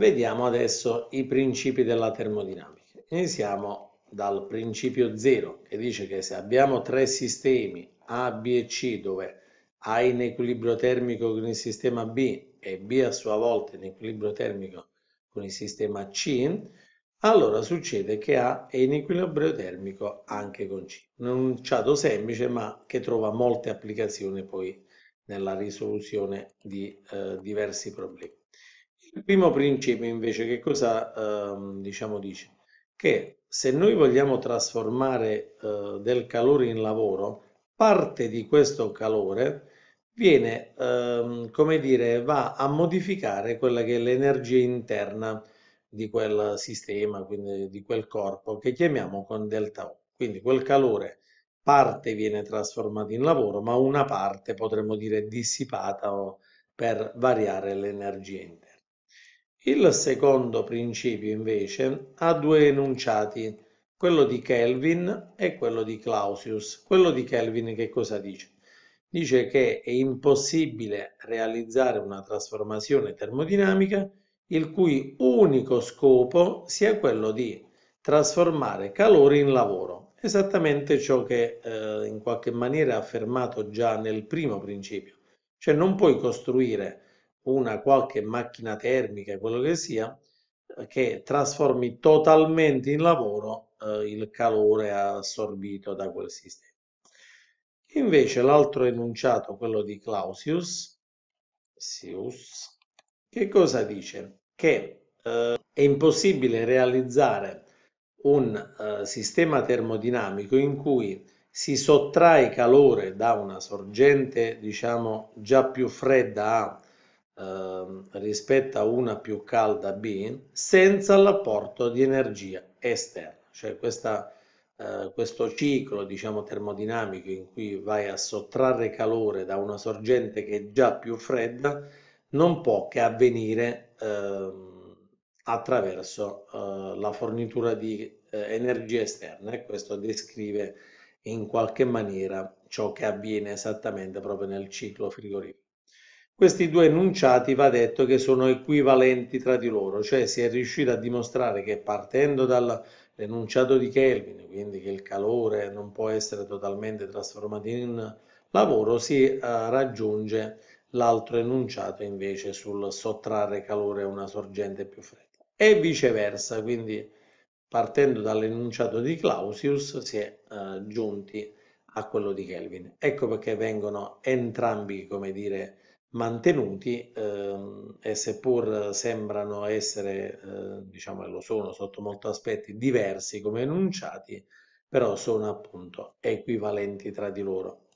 Vediamo adesso i principi della termodinamica. Iniziamo dal principio 0 che dice che se abbiamo tre sistemi A, B e C dove A è in equilibrio termico con il sistema B e B a sua volta in equilibrio termico con il sistema C, allora succede che A è in equilibrio termico anche con C. Un enunciato semplice ma che trova molte applicazioni poi nella risoluzione di eh, diversi problemi. Il primo principio invece che cosa ehm, diciamo dice? Che se noi vogliamo trasformare eh, del calore in lavoro, parte di questo calore viene, ehm, come dire, va a modificare quella che è l'energia interna di quel sistema, quindi di quel corpo che chiamiamo con delta O. Quindi quel calore parte viene trasformato in lavoro, ma una parte potremmo dire dissipata per variare l'energia interna. Il secondo principio invece ha due enunciati, quello di Kelvin e quello di Clausius. Quello di Kelvin che cosa dice? Dice che è impossibile realizzare una trasformazione termodinamica il cui unico scopo sia quello di trasformare calore in lavoro, esattamente ciò che eh, in qualche maniera è affermato già nel primo principio, cioè non puoi costruire una qualche macchina termica, quello che sia, che trasformi totalmente in lavoro eh, il calore assorbito da quel sistema. Invece l'altro enunciato, quello di Clausius, Sius, che cosa dice? Che eh, è impossibile realizzare un eh, sistema termodinamico in cui si sottrae calore da una sorgente, diciamo, già più fredda a Ehm, rispetto a una più calda B senza l'apporto di energia esterna, cioè questa, eh, questo ciclo diciamo, termodinamico in cui vai a sottrarre calore da una sorgente che è già più fredda non può che avvenire ehm, eh, attraverso la fornitura di eh, energia esterna e questo descrive in qualche maniera ciò che avviene esattamente proprio nel ciclo frigorifero. Questi due enunciati va detto che sono equivalenti tra di loro, cioè si è riuscito a dimostrare che partendo dall'enunciato di Kelvin, quindi che il calore non può essere totalmente trasformato in lavoro, si eh, raggiunge l'altro enunciato invece sul sottrarre calore a una sorgente più fredda e viceversa, quindi partendo dall'enunciato di Clausius si è eh, giunti a quello di Kelvin. Ecco perché vengono entrambi, come dire, mantenuti ehm, e seppur sembrano essere, eh, diciamo e lo sono sotto molti aspetti, diversi come enunciati, però sono appunto equivalenti tra di loro.